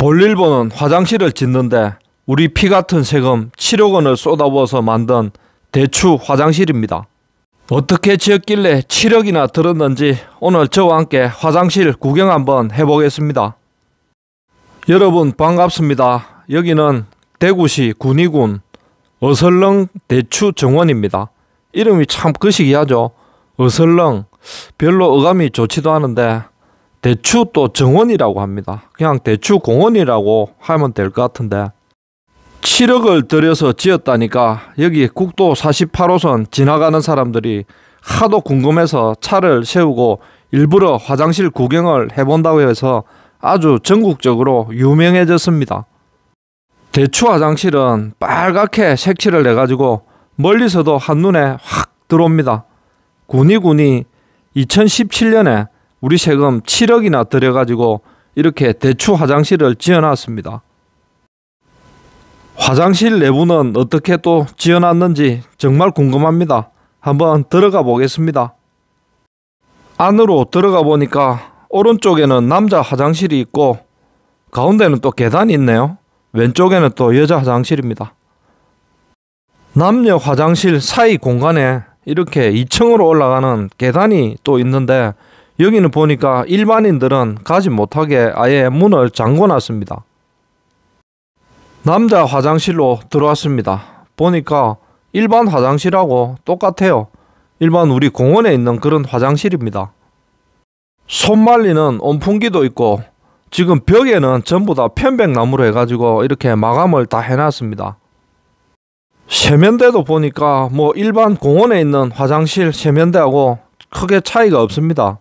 볼일 보는 화장실을 짓는데 우리 피 같은 세금 7억 원을 쏟아부어서 만든 대추 화장실입니다. 어떻게 지었길래 7억이나 들었는지 오늘 저와 함께 화장실 구경 한번 해보겠습니다. 여러분 반갑습니다. 여기는 대구시 군위군 어설렁 대추 정원입니다. 이름이 참 거시기하죠. 어설렁 별로 어감이 좋지도 않은데 대추 또 정원이라고 합니다. 그냥 대추 공원이라고 하면 될 것 같은데 7억을 들여서 지었다니까 여기 국도 48호선 지나가는 사람들이 하도 궁금해서 차를 세우고 일부러 화장실 구경을 해본다고 해서 아주 전국적으로 유명해졌습니다. 대추 화장실은 빨갛게 색칠을 해가지고 멀리서도 한눈에 확 들어옵니다. 군이 군이 2017년에 우리 세금 7억이나 들여가지고 이렇게 대추 화장실을 지어놨습니다. 화장실 내부는 어떻게 또 지어놨는지 정말 궁금합니다. 한번 들어가 보겠습니다. 안으로 들어가 보니까 오른쪽에는 남자 화장실이 있고 가운데는 또 계단이 있네요. 왼쪽에는 또 여자 화장실입니다. 남녀 화장실 사이 공간에 이렇게 2층으로 올라가는 계단이 또 있는데 여기는 보니까 일반인들은 가지 못하게 아예 문을 잠궈 놨습니다. 남자 화장실로 들어왔습니다. 보니까 일반 화장실하고 똑같아요. 일반 우리 공원에 있는 그런 화장실입니다. 손 말리는 온풍기도 있고 지금 벽에는 전부 다 편백나무로 해가지고 이렇게 마감을 다 해놨습니다. 세면대도 보니까 뭐 일반 공원에 있는 화장실 세면대하고 크게 차이가 없습니다.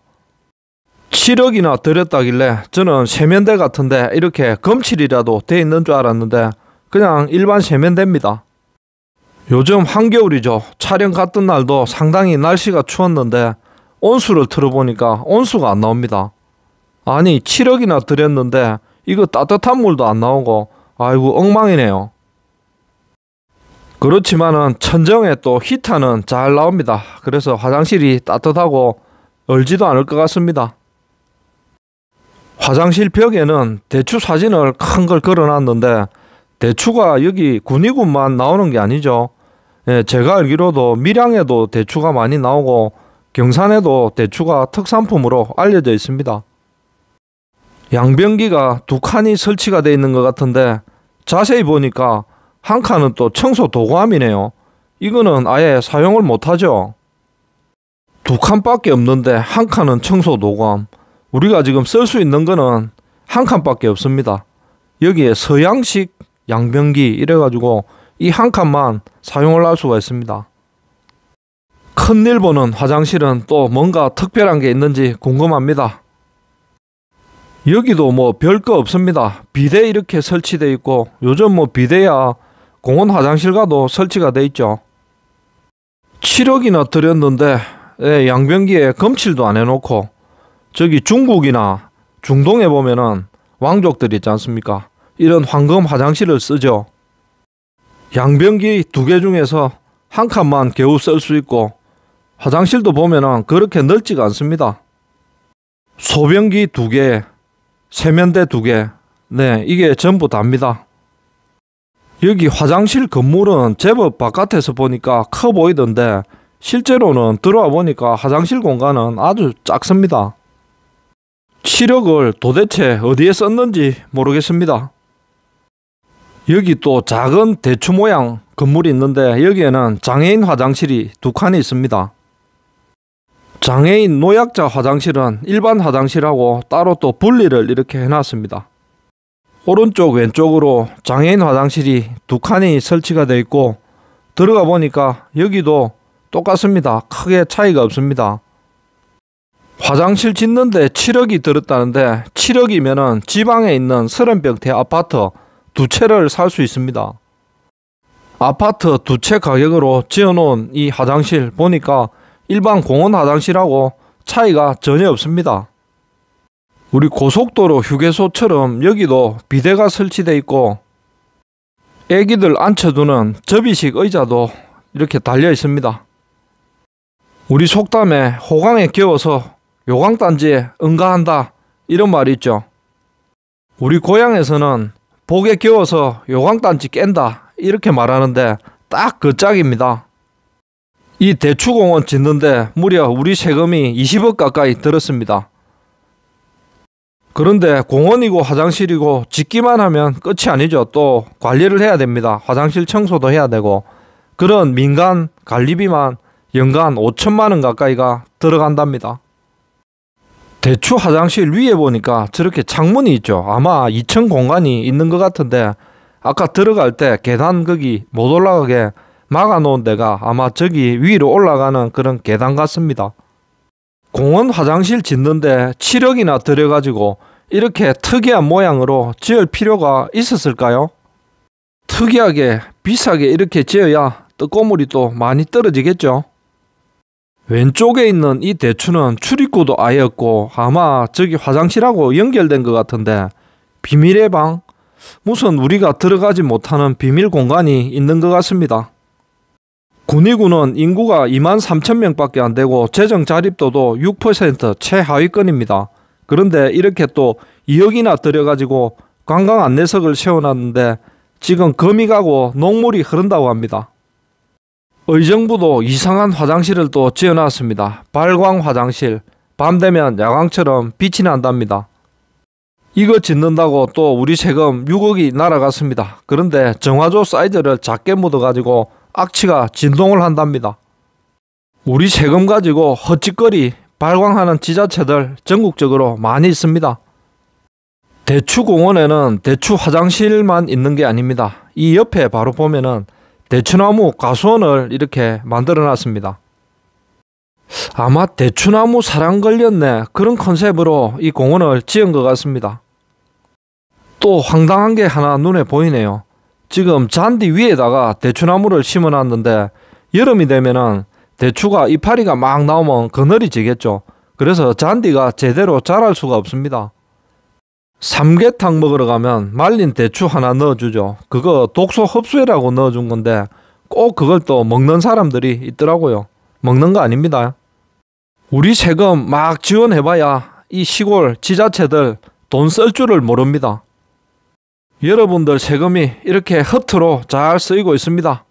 7억이나 들였다길래 저는 세면대 같은데 이렇게 검칠이라도 돼 있는 줄 알았는데 그냥 일반 세면대입니다. 요즘 한겨울이죠. 촬영 갔던 날도 상당히 날씨가 추웠는데 온수를 틀어보니까 온수가 안 나옵니다. 아니 7억이나 들였는데 이거 따뜻한 물도 안 나오고 아이고 엉망이네요. 그렇지만은 천정에 또 히터는 잘 나옵니다. 그래서 화장실이 따뜻하고 얼지도 않을 것 같습니다. 화장실 벽에는 대추 사진을 큰 걸 걸어놨는데 대추가 여기 군위군만 나오는 게 아니죠. 예, 제가 알기로도 밀양에도 대추가 많이 나오고 경산에도 대추가 특산품으로 알려져 있습니다. 양변기가 두 칸이 설치가 되어 있는 것 같은데 자세히 보니까 한 칸은 또 청소 도구함이네요. 이거는 아예 사용을 못하죠. 두 칸밖에 없는데 한 칸은 청소 도구함. 우리가 지금 쓸 수 있는 거는 한 칸밖에 없습니다. 여기에 서양식 양변기 이래가지고 이 한 칸만 사용을 할 수가 있습니다. 큰일 보는 화장실은 또 뭔가 특별한 게 있는지 궁금합니다. 여기도 뭐 별거 없습니다. 비대 이렇게 설치되어 있고 요즘 뭐 비대야 공원 화장실 과도 설치가 돼 있죠. 7억이나 들였는데 예, 양변기에 검칠도 안 해놓고 저기 중국이나 중동에 보면은 왕족들 있지 않습니까? 이런 황금 화장실을 쓰죠. 양변기 두 개 중에서 한 칸만 겨우 쓸 수 있고 화장실도 보면은 그렇게 넓지가 않습니다. 소변기 두 개, 세면대 두 개, 네, 이게 전부 답니다. 여기 화장실 건물은 제법 바깥에서 보니까 커 보이던데 실제로는 들어와 보니까 화장실 공간은 아주 작습니다. 시력을 도대체 어디에 썼는지 모르겠습니다. 여기 또 작은 대추 모양 건물이 있는데 여기에는 장애인 화장실이 두 칸이 있습니다. 장애인 노약자 화장실은 일반 화장실하고 따로 또 분리를 이렇게 해놨습니다. 오른쪽 왼쪽으로 장애인 화장실이 두 칸이 설치가 되어 있고 들어가 보니까 여기도 똑같습니다. 크게 차이가 없습니다. 화장실 짓는데 7억이 들었다는데 7억이면은 지방에 있는 30평대 아파트 두 채를 살 수 있습니다. 아파트 두 채 가격으로 지어놓은 이 화장실 보니까 일반 공원 화장실하고 차이가 전혀 없습니다. 우리 고속도로 휴게소처럼 여기도 비대가 설치되어 있고 애기들 앉혀두는 접이식 의자도 이렇게 달려 있습니다. 우리 속담에 호강에 깨워서 요강단지에 응가한다 이런 말이 있죠. 우리 고향에서는 복에 겨워서 요강단지 깬다 이렇게 말하는데 딱 그 짝입니다. 이 대추공원 짓는데 무려 우리 세금이 20억 가까이 들었습니다. 그런데 공원이고 화장실이고 짓기만 하면 끝이 아니죠. 또 관리를 해야 됩니다. 화장실 청소도 해야 되고 그런 민간 관리비만 연간 5천만 원 가까이가 들어간답니다. 대추 화장실 위에 보니까 저렇게 창문이 있죠. 아마 2층 공간이 있는 것 같은데 아까 들어갈 때 계단 거기 못 올라가게 막아놓은 데가 아마 저기 위로 올라가는 그런 계단 같습니다. 공원 화장실 짓는데 7억이나 들여가지고 이렇게 특이한 모양으로 지을 필요가 있었을까요? 특이하게 비싸게 이렇게 지어야 뜨거물이 또 많이 떨어지겠죠. 왼쪽에 있는 이 대추는 출입구도 아예 없고 아마 저기 화장실하고 연결된 것 같은데 비밀의 방? 무슨 우리가 들어가지 못하는 비밀 공간이 있는 것 같습니다. 군위군은 인구가 2만 3천 명밖에 안 되고 재정 자립도도 6% 최하위권입니다. 그런데 이렇게 또 2억이나 들여가지고 관광 안내석을 세워놨는데 지금 거미 가고 녹물이 흐른다고 합니다. 의정부도 이상한 화장실을 또 지어놨습니다. 발광 화장실. 밤 되면 야광처럼 빛이 난답니다. 이거 짓는다고 또 우리 세금 6억이 날아갔습니다. 그런데 정화조 사이즈를 작게 묻어가지고 악취가 진동을 한답니다. 우리 세금 가지고 헛짓거리 발광하는 지자체들 전국적으로 많이 있습니다. 대추공원에는 대추 화장실만 있는 게 아닙니다. 이 옆에 바로 보면은 대추나무 가수원을 이렇게 만들어 놨습니다. 아마 대추나무 사랑 걸렸네 그런 컨셉으로 이 공원을 지은 것 같습니다. 또 황당한 게 하나 눈에 보이네요. 지금 잔디 위에다가 대추나무를 심어 놨는데 여름이 되면은 대추가 이파리가 막 나오면 그늘이 지겠죠. 그래서 잔디가 제대로 자랄 수가 없습니다. 삼계탕 먹으러 가면 말린 대추 하나 넣어주죠. 그거 독소 흡수해라고 넣어준 건데 꼭 그걸 또 먹는 사람들이 있더라고요. 먹는 거 아닙니다. 우리 세금 막 지원해봐야 이 시골 지자체들 돈 쓸 줄을 모릅니다. 여러분들 세금이 이렇게 허투로잘 쓰이고 있습니다.